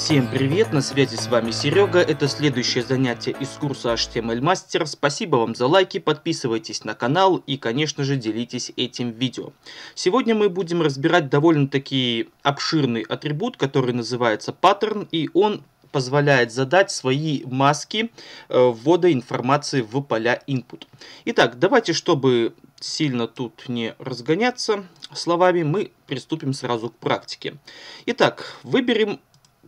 Всем привет, на связи с вами Серега, это следующее занятие из курса HTML Master. Спасибо вам за лайки, подписывайтесь на канал и, конечно же, делитесь этим видео. Сегодня мы будем разбирать довольно-таки обширный атрибут, который называется паттерн, и он позволяет задать свои маски э, ввода информации в поля input. Итак, давайте, чтобы сильно тут не разгоняться словами, мы приступим сразу к практике. Итак, выберем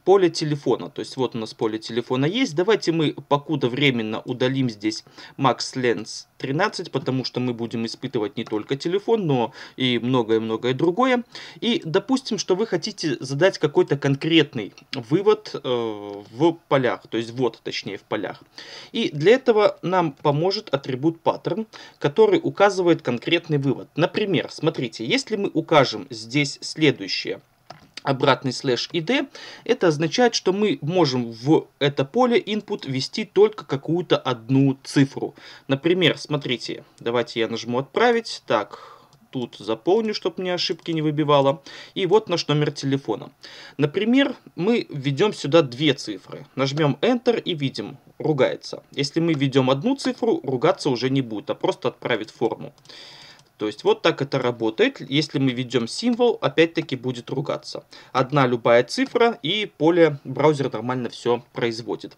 поле телефона. То есть вот у нас поле телефона есть. Давайте мы покуда временно удалим здесь Max Lens 13, потому что мы будем испытывать не только телефон, но и многое-многое другое. И допустим, что вы хотите задать какой-то конкретный вывод э, в полях, то есть вот точнее в полях. И для этого нам поможет атрибут pattern, который указывает конкретный вывод. Например, смотрите, если мы укажем здесь следующее – обратный слэш id, это означает, что мы можем в это поле input ввести только какую-то одну цифру. Например, смотрите, давайте я нажму отправить, так, тут заполню, чтобы мне ошибки не выбивало. И вот наш номер телефона. Например, мы введем сюда две цифры. Нажмем Enter и видим, ругается. Если мы введем одну цифру, ругаться уже не будет, а просто отправит форму. То есть вот так это работает. Если мы ведем символ, опять-таки будет ругаться. Одна любая цифра и поле браузер нормально все производит.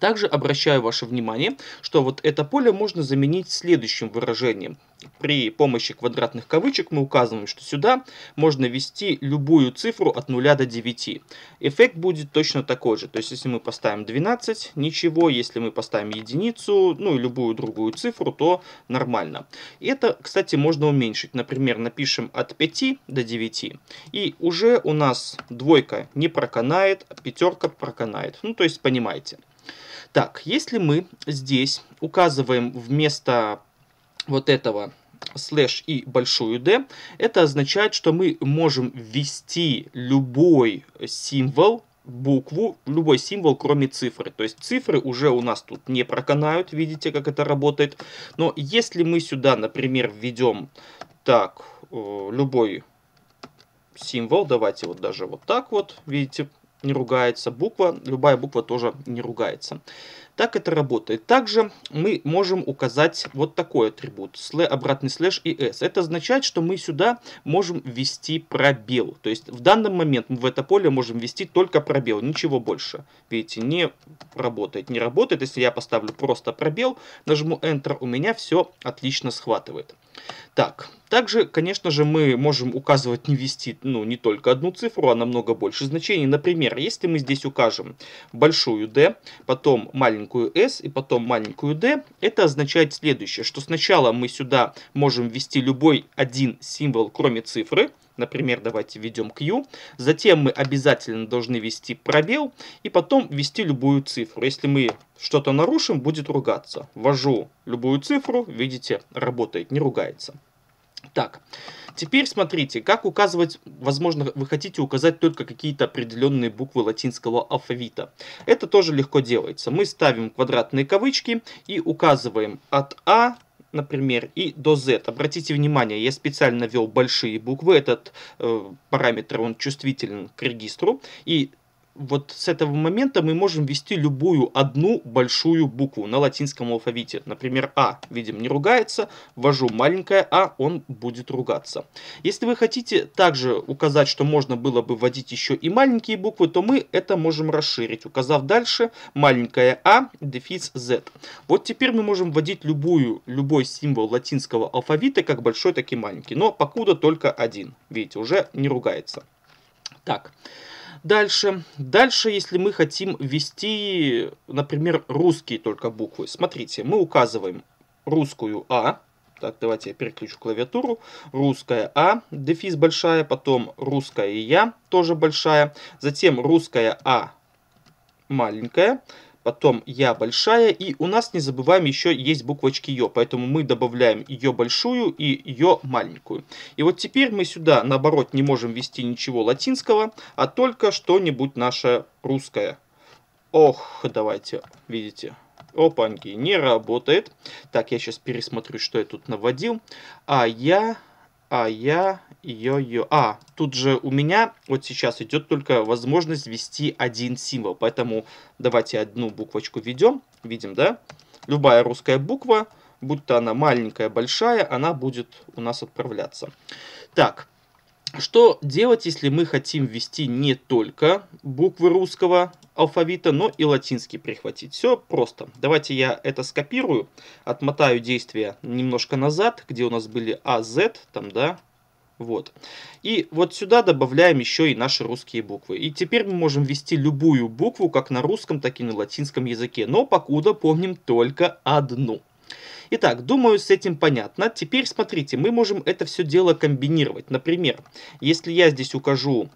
Также обращаю ваше внимание, что вот это поле можно заменить следующим выражением. При помощи квадратных кавычек мы указываем, что сюда можно ввести любую цифру от 0 до 9. Эффект будет точно такой же. То есть, если мы поставим 12, ничего. Если мы поставим единицу, ну и любую другую цифру, то нормально. это, кстати, можно уменьшить. Например, напишем от 5 до 9. И уже у нас двойка не проканает, а пятерка проканает. Ну, то есть, понимаете. Так, если мы здесь указываем вместо вот этого слэш и большую D, это означает, что мы можем ввести любой символ, букву, любой символ, кроме цифры. То есть цифры уже у нас тут не проканают, видите, как это работает. Но если мы сюда, например, введем так, э, любой символ, давайте вот даже вот так вот, видите, не ругается буква, любая буква тоже не ругается. Так это работает. Также мы можем указать вот такой атрибут, слэ, обратный слэш и s. Это означает, что мы сюда можем ввести пробел. То есть в данный момент мы в это поле можем ввести только пробел, ничего больше. Видите, не работает, не работает. Если я поставлю просто пробел, нажму Enter, у меня все отлично схватывает. Так, также, конечно же, мы можем указывать не ввести, ну, не только одну цифру, а намного больше значений. Например, если мы здесь укажем большую D, потом маленькую S и потом маленькую D, это означает следующее, что сначала мы сюда можем ввести любой один символ, кроме цифры, Например, давайте введем Q. Затем мы обязательно должны ввести пробел и потом ввести любую цифру. Если мы что-то нарушим, будет ругаться. Ввожу любую цифру, видите, работает, не ругается. Так, теперь смотрите, как указывать, возможно, вы хотите указать только какие-то определенные буквы латинского алфавита. Это тоже легко делается. Мы ставим квадратные кавычки и указываем от А например, и до Z. Обратите внимание, я специально ввел большие буквы, этот э, параметр, он чувствителен к регистру, и вот с этого момента мы можем ввести любую одну большую букву на латинском алфавите. Например, А, видим, не ругается, ввожу маленькое А, он будет ругаться. Если вы хотите также указать, что можно было бы вводить еще и маленькие буквы, то мы это можем расширить, указав дальше маленькое А, дефис Z. Вот теперь мы можем вводить любую, любой символ латинского алфавита, как большой, так и маленький, но покуда только один. Видите, уже не ругается. Так. Дальше. Дальше, если мы хотим ввести, например, русские только буквы. Смотрите, мы указываем русскую А. Так, давайте я переключу клавиатуру. Русская А, дефис большая, потом русская Я, тоже большая. Затем русская А маленькая потом я большая, и у нас, не забываем, еще есть буквочки ё, поэтому мы добавляем ее большую и ее маленькую. И вот теперь мы сюда, наоборот, не можем ввести ничего латинского, а только что-нибудь наше русское. Ох, давайте, видите, опаньки, не работает. Так, я сейчас пересмотрю, что я тут наводил. А я а я Йо-йо. А, тут же у меня вот сейчас идет только возможность ввести один символ. Поэтому давайте одну буквочку введем. Видим, да? Любая русская буква, будь то она маленькая, большая, она будет у нас отправляться. Так, что делать, если мы хотим ввести не только буквы русского алфавита, но и латинский прихватить. Все просто. Давайте я это скопирую, отмотаю действие немножко назад, где у нас были А, З, там, да, вот. И вот сюда добавляем еще и наши русские буквы. И теперь мы можем ввести любую букву, как на русском, так и на латинском языке. Но покуда помним только одну. Итак, думаю, с этим понятно. Теперь смотрите, мы можем это все дело комбинировать. Например, если я здесь укажу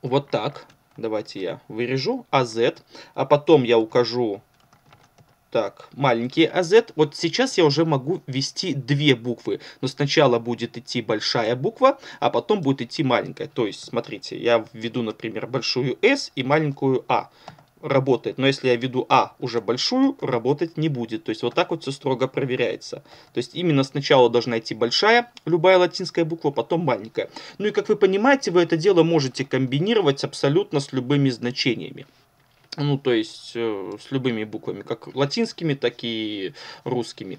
вот так, Давайте я вырежу AZ, а, а потом я укажу так, маленький AZ. А вот сейчас я уже могу ввести две буквы. Но сначала будет идти большая буква, а потом будет идти маленькая. То есть, смотрите, я введу, например, большую S и маленькую A работает. Но если я веду А уже большую, работать не будет. То есть вот так вот все строго проверяется. То есть именно сначала должна идти большая, любая латинская буква, потом маленькая. Ну и как вы понимаете, вы это дело можете комбинировать абсолютно с любыми значениями. Ну то есть э, с любыми буквами, как латинскими, так и русскими.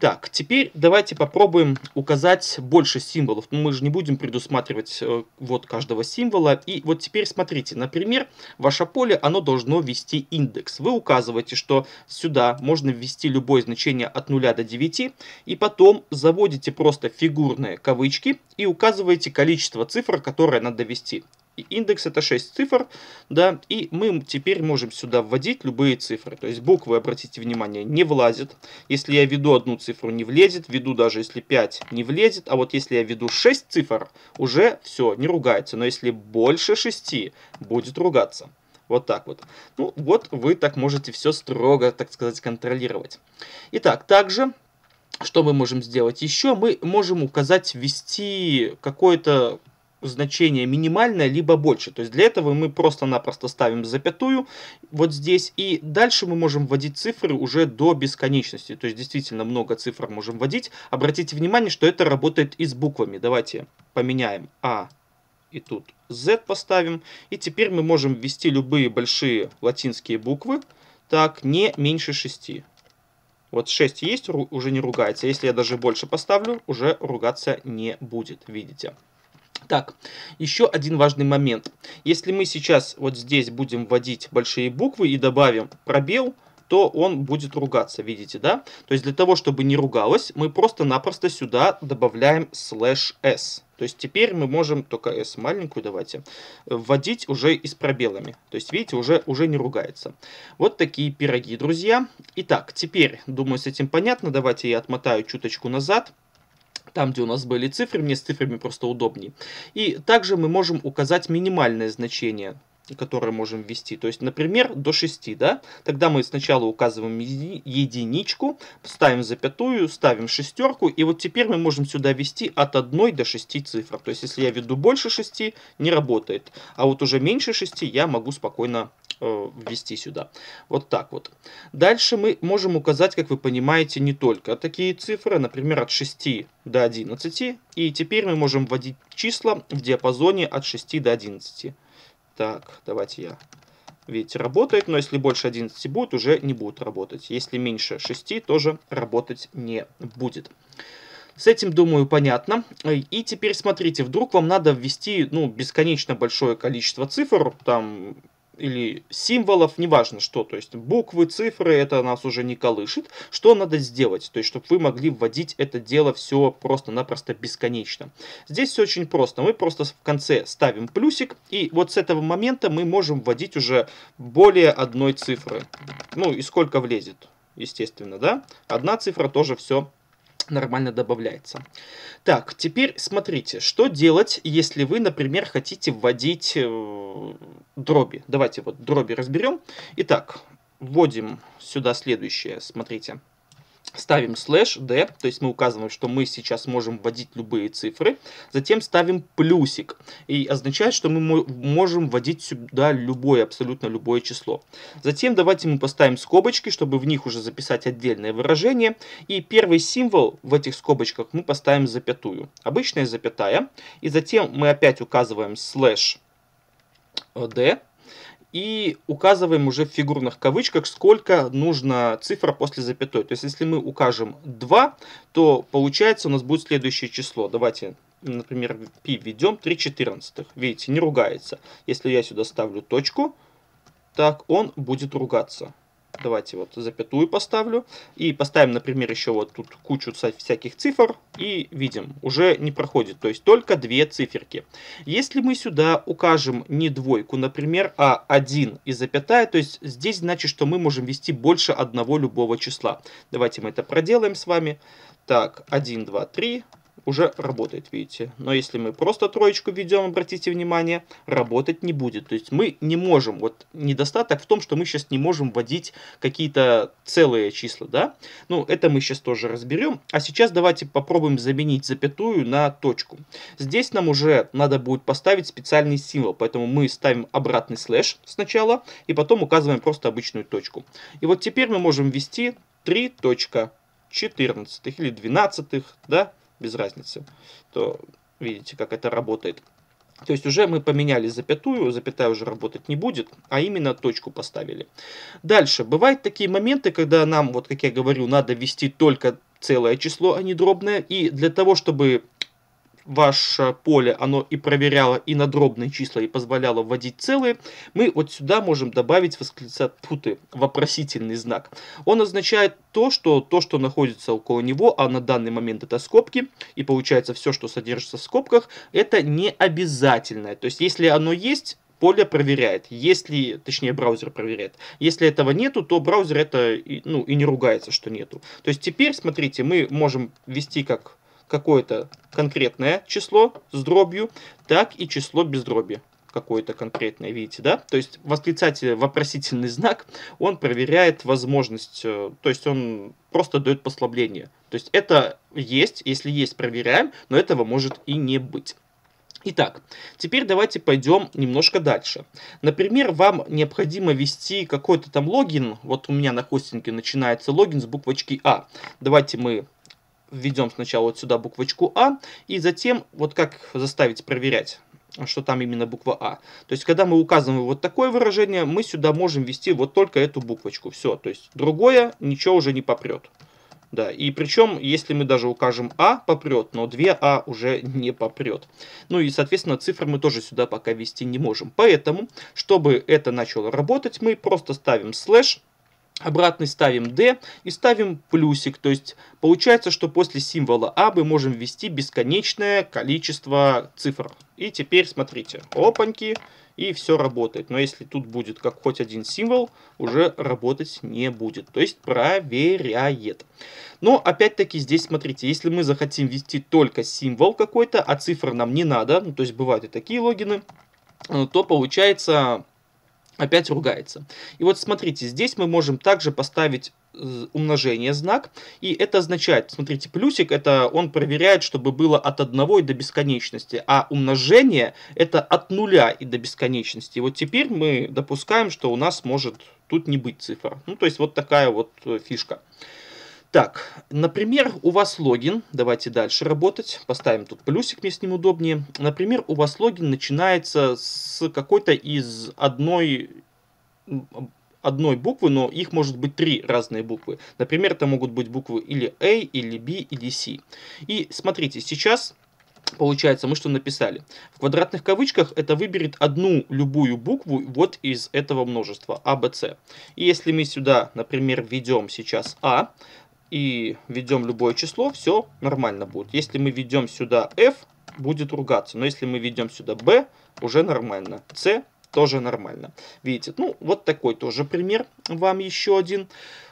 Так, теперь давайте попробуем указать больше символов. мы же не будем предусматривать э, вот каждого символа. И вот теперь смотрите, например, ваше поле, оно должно ввести индекс. Вы указываете, что сюда можно ввести любое значение от 0 до 9. И потом заводите просто фигурные кавычки и указываете количество цифр, которые надо ввести индекс это 6 цифр, да, и мы теперь можем сюда вводить любые цифры, то есть буквы, обратите внимание, не влазят, если я введу одну цифру не влезет, введу даже если 5 не влезет, а вот если я введу 6 цифр, уже все, не ругается, но если больше 6, будет ругаться. Вот так вот. Ну, вот вы так можете все строго, так сказать, контролировать. Итак, также что мы можем сделать еще? Мы можем указать ввести какое-то значение минимальное, либо больше. То есть для этого мы просто-напросто ставим запятую вот здесь, и дальше мы можем вводить цифры уже до бесконечности. То есть действительно много цифр можем вводить. Обратите внимание, что это работает и с буквами. Давайте поменяем А и тут Z поставим. И теперь мы можем ввести любые большие латинские буквы, так, не меньше 6. Вот 6 есть, уже не ругается. Если я даже больше поставлю, уже ругаться не будет, видите. Так, еще один важный момент. Если мы сейчас вот здесь будем вводить большие буквы и добавим пробел, то он будет ругаться, видите, да? То есть для того, чтобы не ругалось, мы просто-напросто сюда добавляем слэш s. То есть теперь мы можем только s маленькую давайте вводить уже и с пробелами. То есть видите, уже, уже не ругается. Вот такие пироги, друзья. Итак, теперь, думаю, с этим понятно. Давайте я отмотаю чуточку назад там, где у нас были цифры, мне с цифрами просто удобнее. И также мы можем указать минимальное значение которое можем ввести. То есть, например, до 6, да? Тогда мы сначала указываем единичку, ставим запятую, ставим шестерку, и вот теперь мы можем сюда ввести от 1 до 6 цифр. То есть, если я веду больше 6, не работает. А вот уже меньше 6 я могу спокойно Э, ввести сюда. Вот так вот. Дальше мы можем указать, как вы понимаете, не только такие цифры, например, от 6 до 11. И теперь мы можем вводить числа в диапазоне от 6 до 11. Так, давайте я видите, работает, но если больше 11 будет, уже не будет работать. Если меньше 6, тоже работать не будет. С этим, думаю, понятно. И теперь смотрите, вдруг вам надо ввести ну, бесконечно большое количество цифр, там или символов, неважно что, то есть буквы, цифры, это нас уже не колышет. Что надо сделать? То есть, чтобы вы могли вводить это дело все просто-напросто бесконечно. Здесь все очень просто. Мы просто в конце ставим плюсик, и вот с этого момента мы можем вводить уже более одной цифры. Ну и сколько влезет, естественно, да? Одна цифра тоже все нормально добавляется. Так, теперь смотрите, что делать, если вы, например, хотите вводить э, дроби. Давайте вот дроби разберем. Итак, вводим сюда следующее, смотрите. Ставим слэш d, то есть мы указываем, что мы сейчас можем вводить любые цифры. Затем ставим плюсик. И означает, что мы можем вводить сюда любое, абсолютно любое число. Затем давайте мы поставим скобочки, чтобы в них уже записать отдельное выражение. И первый символ в этих скобочках мы поставим запятую. Обычная запятая. И затем мы опять указываем слэш d. Э, и указываем уже в фигурных кавычках, сколько нужно цифр после запятой. То есть, если мы укажем 2, то получается у нас будет следующее число. Давайте, например, π введем 3 четырнадцатых. Видите, не ругается. Если я сюда ставлю точку, так он будет ругаться. Давайте вот запятую поставлю. И поставим, например, еще вот тут кучу всяких цифр. И видим, уже не проходит. То есть только две циферки. Если мы сюда укажем не двойку, например, а один и запятая, то есть здесь значит, что мы можем ввести больше одного любого числа. Давайте мы это проделаем с вами. Так, 1, 2, 3, уже работает, видите. Но если мы просто троечку введем, обратите внимание, работать не будет. То есть мы не можем, вот недостаток в том, что мы сейчас не можем вводить какие-то целые числа, да. Ну, это мы сейчас тоже разберем. А сейчас давайте попробуем заменить запятую на точку. Здесь нам уже надо будет поставить специальный символ, поэтому мы ставим обратный слэш сначала, и потом указываем просто обычную точку. И вот теперь мы можем ввести 3.14 или 12, да, без разницы, то видите, как это работает. То есть уже мы поменяли запятую, запятая уже работать не будет, а именно точку поставили. Дальше, бывают такие моменты, когда нам, вот как я говорю, надо ввести только целое число, а не дробное. И для того, чтобы ваше поле, оно и проверяло и на дробные числа, и позволяло вводить целые, мы вот сюда можем добавить восклицательные вопросительный знак. Он означает то, что то, что находится около него, а на данный момент это скобки, и получается все, что содержится в скобках, это не обязательное. То есть, если оно есть, поле проверяет, если, точнее, браузер проверяет. Если этого нету, то браузер это, ну, и не ругается, что нету. То есть теперь, смотрите, мы можем ввести как какое-то конкретное число с дробью, так и число без дроби какое-то конкретное, видите, да? То есть восклицатель, вопросительный знак, он проверяет возможность, э, то есть он просто дает послабление. То есть это есть, если есть, проверяем, но этого может и не быть. Итак, теперь давайте пойдем немножко дальше. Например, вам необходимо ввести какой-то там логин. Вот у меня на хостинге начинается логин с буквочки А. Давайте мы введем сначала вот сюда буквочку А, и затем вот как заставить проверять что там именно буква А. То есть, когда мы указываем вот такое выражение, мы сюда можем ввести вот только эту буквочку. Все, то есть, другое ничего уже не попрет. Да, и причем, если мы даже укажем А, попрет, но 2А уже не попрет. Ну и, соответственно, цифры мы тоже сюда пока ввести не можем. Поэтому, чтобы это начало работать, мы просто ставим слэш, обратный ставим D и ставим плюсик. То есть получается, что после символа A а мы можем ввести бесконечное количество цифр. И теперь смотрите, опаньки, и все работает. Но если тут будет как хоть один символ, уже работать не будет. То есть проверяет. Но опять-таки здесь смотрите, если мы захотим ввести только символ какой-то, а цифр нам не надо, ну, то есть бывают и такие логины, то получается опять ругается. И вот смотрите, здесь мы можем также поставить э, умножение знак, и это означает, смотрите, плюсик, это он проверяет, чтобы было от 1 и до бесконечности, а умножение это от 0 и до бесконечности. И вот теперь мы допускаем, что у нас может тут не быть цифра. Ну, то есть вот такая вот э, фишка. Так, например, у вас логин, давайте дальше работать, поставим тут плюсик, мне с ним удобнее. Например, у вас логин начинается с какой-то из одной одной буквы, но их может быть три разные буквы. Например, это могут быть буквы или A, или B, или C. И смотрите, сейчас Получается, мы что написали? В квадратных кавычках это выберет одну любую букву вот из этого множества, А, Б, С. И если мы сюда, например, введем сейчас А, и ведем любое число, все нормально будет. Если мы ведем сюда f, будет ругаться. Но если мы ведем сюда b, уже нормально. c тоже нормально. Видите, ну вот такой тоже пример вам еще один.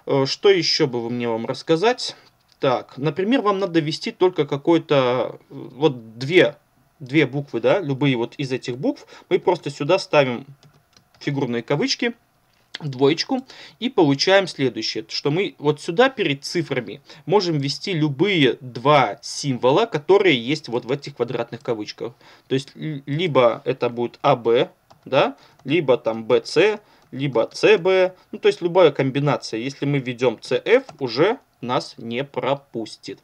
Э, что еще бы мне вам рассказать? Так, например, вам надо ввести только какой то э, вот две, две буквы, да, любые вот из этих букв. Мы просто сюда ставим фигурные кавычки – двоечку и получаем следующее, что мы вот сюда перед цифрами можем ввести любые два символа, которые есть вот в этих квадратных кавычках. То есть либо это будет АБ, да, либо там БС, либо ЦБ, ну то есть любая комбинация. Если мы введем CF, уже нас не пропустит.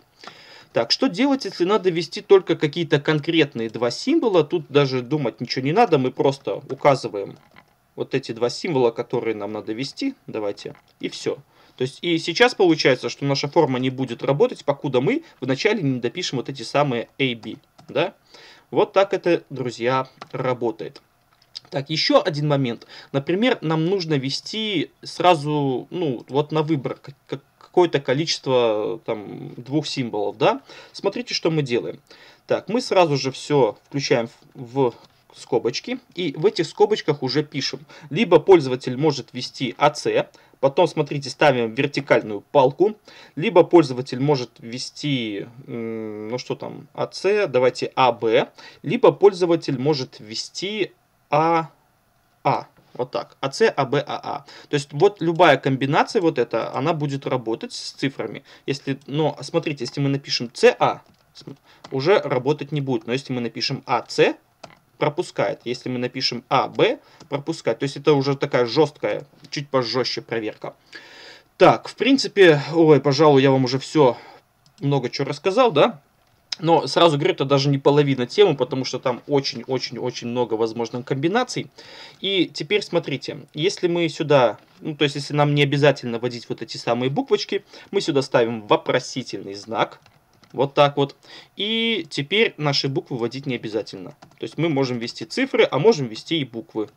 Так, что делать, если надо ввести только какие-то конкретные два символа? Тут даже думать ничего не надо, мы просто указываем вот эти два символа, которые нам надо ввести, давайте, и все. То есть и сейчас получается, что наша форма не будет работать, покуда мы вначале не допишем вот эти самые AB, да? Вот так это, друзья, работает. Так, еще один момент. Например, нам нужно ввести сразу, ну, вот на выбор какое-то количество там двух символов, да? Смотрите, что мы делаем. Так, мы сразу же все включаем в скобочки, и в этих скобочках уже пишем. Либо пользователь может ввести AC, потом, смотрите, ставим вертикальную палку, либо пользователь может ввести, ну что там, AC, давайте AB, а либо пользователь может ввести AA. А а. Вот так. АС, АБ, АА. То есть вот любая комбинация вот эта, она будет работать с цифрами. Если, но смотрите, если мы напишем СА, уже работать не будет. Но если мы напишем АС, пропускает. Если мы напишем А, Б, пропускает. То есть это уже такая жесткая, чуть пожестче проверка. Так, в принципе, ой, пожалуй, я вам уже все много чего рассказал, да? Но сразу говорю, это даже не половина темы, потому что там очень-очень-очень много возможных комбинаций. И теперь смотрите, если мы сюда, ну то есть если нам не обязательно вводить вот эти самые буквочки, мы сюда ставим вопросительный знак – вот так вот. И теперь наши буквы вводить не обязательно. То есть мы можем ввести цифры, а можем ввести и буквы.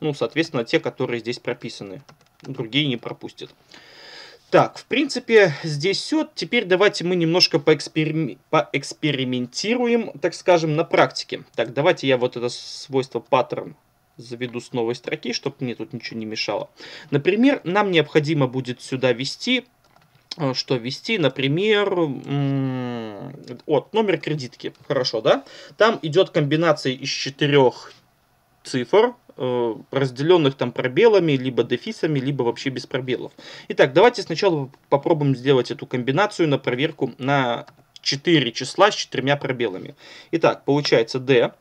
Ну, соответственно, те, которые здесь прописаны. Другие не пропустят. Так, в принципе, здесь все. Теперь давайте мы немножко поэксперим... поэкспериментируем, так скажем, на практике. Так, давайте я вот это свойство паттерн заведу с новой строки, чтобы мне тут ничего не мешало. Например, нам необходимо будет сюда ввести Э, что ввести, например, вот номер кредитки, хорошо, да? Там идет комбинация из четырех цифр, э, разделенных там пробелами, либо дефисами, либо вообще без пробелов. Итак, давайте сначала попробуем сделать эту комбинацию на проверку на 4 числа с четырьмя пробелами. Итак, получается D,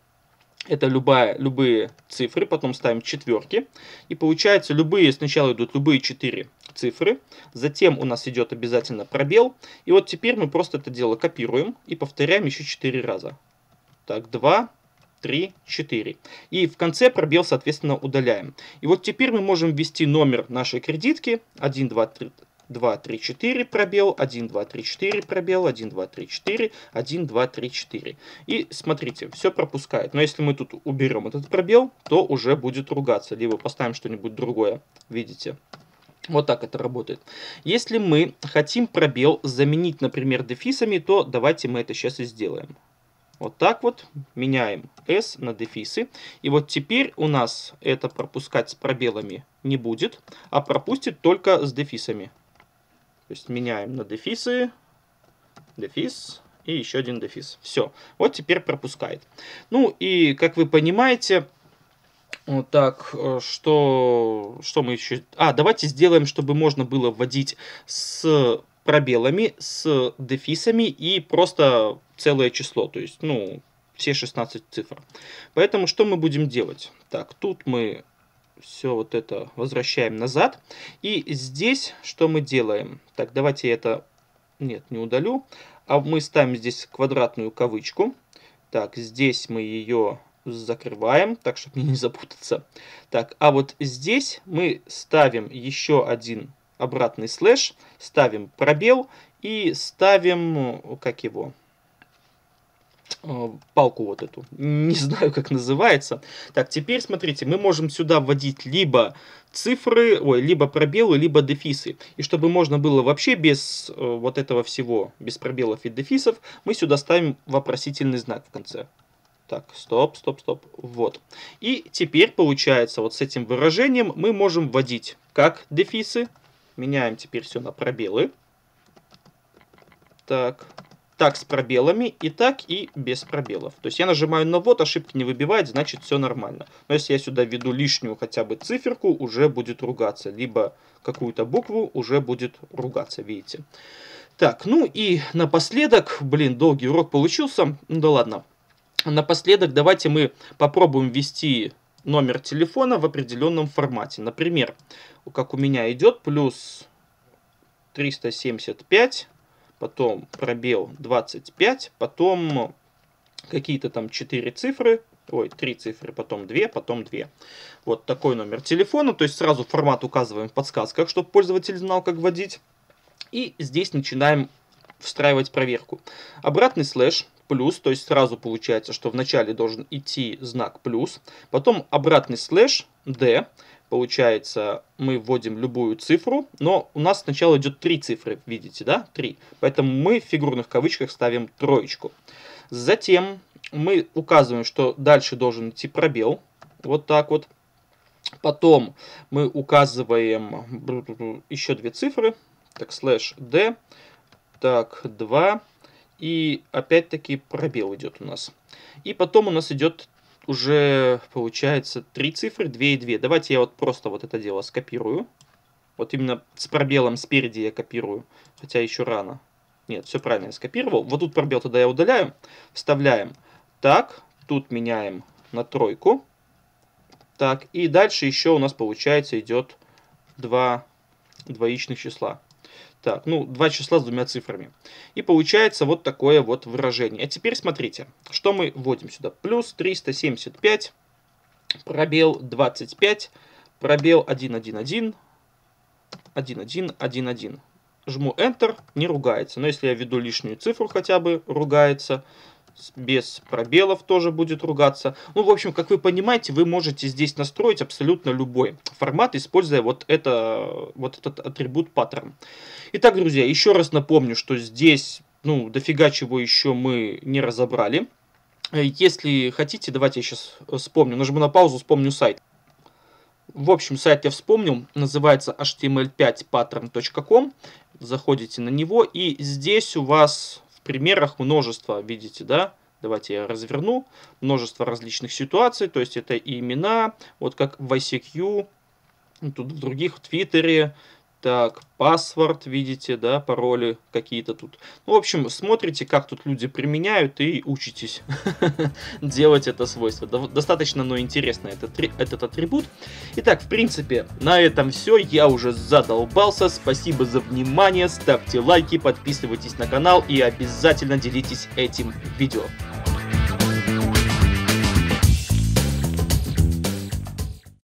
это любая, любые цифры, потом ставим четверки. И получается любые, сначала идут любые четыре цифры, затем у нас идет обязательно пробел, и вот теперь мы просто это дело копируем и повторяем еще 4 раза. Так, 2, 3, 4. И в конце пробел, соответственно, удаляем. И вот теперь мы можем ввести номер нашей кредитки 1, 2, 3, 2, 3, 4, пробел, 1, 2, 3, 4, пробел, 1, 2, 3, 4, 1, 2, 3, 4. И смотрите, все пропускает. Но если мы тут уберем этот пробел, то уже будет ругаться. Либо поставим что-нибудь другое, видите. Вот так это работает. Если мы хотим пробел заменить, например, дефисами, то давайте мы это сейчас и сделаем. Вот так вот меняем S на дефисы. И вот теперь у нас это пропускать с пробелами не будет, а пропустит только с дефисами. То есть меняем на дефисы, дефис и еще один дефис. Все, вот теперь пропускает. Ну и, как вы понимаете, вот Так, э, что, что мы еще... А, давайте сделаем, чтобы можно было вводить с пробелами, с дефисами и просто целое число, то есть, ну, все 16 цифр. Поэтому что мы будем делать? Так, тут мы все вот это возвращаем назад. И здесь что мы делаем? Так, давайте это... Нет, не удалю. А мы ставим здесь квадратную кавычку. Так, здесь мы ее закрываем, так, чтобы не запутаться. Так, а вот здесь мы ставим еще один обратный слэш, ставим пробел и ставим, э, как его, э, палку вот эту. Не знаю, как называется. Так, теперь смотрите, мы можем сюда вводить либо цифры, ой, либо пробелы, либо дефисы. И чтобы можно было вообще без э, вот этого всего, без пробелов и дефисов, мы сюда ставим вопросительный знак в конце. Так, стоп, стоп, стоп. Вот. И теперь, получается, вот с этим выражением мы можем вводить как дефисы. Меняем теперь все на пробелы. Так, так с пробелами, и так, и без пробелов. То есть я нажимаю на вот, ошибки не выбивает, значит все нормально. Но если я сюда введу лишнюю хотя бы циферку, уже будет ругаться. Либо какую-то букву уже будет ругаться, видите. Так, ну и напоследок, блин, долгий урок получился. Ну да ладно, Напоследок давайте мы попробуем ввести номер телефона в определенном формате. Например, как у меня идет, плюс 375, потом пробел 25, потом какие-то там 4 цифры, ой, 3 цифры, потом 2, потом 2. Вот такой номер телефона, то есть сразу формат указываем в подсказках, чтобы пользователь знал, как вводить. И здесь начинаем встраивать проверку. Обратный слэш, плюс, то есть сразу получается, что вначале должен идти знак плюс, потом обратный слэш d, получается, мы вводим любую цифру, но у нас сначала идет три цифры, видите, да, три, поэтому мы в фигурных кавычках ставим троечку. Затем мы указываем, что дальше должен идти пробел, вот так вот. Потом мы указываем еще две цифры, так, слэш d, так, 2, и опять-таки пробел идет у нас. И потом у нас идет уже, получается, три цифры, 2 и 2. Давайте я вот просто вот это дело скопирую. Вот именно с пробелом спереди я копирую, хотя еще рано. Нет, все правильно я скопировал. Вот тут пробел тогда я удаляю. Вставляем так, тут меняем на тройку. Так, и дальше еще у нас получается идет два двоичных числа. Так, ну, два числа с двумя цифрами. И получается вот такое вот выражение. А теперь смотрите, что мы вводим сюда. Плюс 375, пробел 25, пробел 111, 1111. Жму Enter, не ругается. Но если я введу лишнюю цифру хотя бы, ругается без пробелов тоже будет ругаться. Ну, в общем, как вы понимаете, вы можете здесь настроить абсолютно любой формат, используя вот, это, вот этот атрибут паттерн. Итак, друзья, еще раз напомню, что здесь, ну, дофига чего еще мы не разобрали. Если хотите, давайте я сейчас вспомню, нажму на паузу, вспомню сайт. В общем, сайт я вспомнил, называется html5pattern.com. Заходите на него, и здесь у вас примерах множество, видите, да? Давайте я разверну. Множество различных ситуаций, то есть это и имена, вот как в ICQ, тут в других, в Твиттере, так, паспорт, видите, да, пароли какие-то тут. Ну, в общем, смотрите, как тут люди применяют и учитесь делать это свойство. Достаточно, но интересно этот, этот атрибут. Итак, в принципе, на этом все. Я уже задолбался. Спасибо за внимание. Ставьте лайки, подписывайтесь на канал и обязательно делитесь этим видео.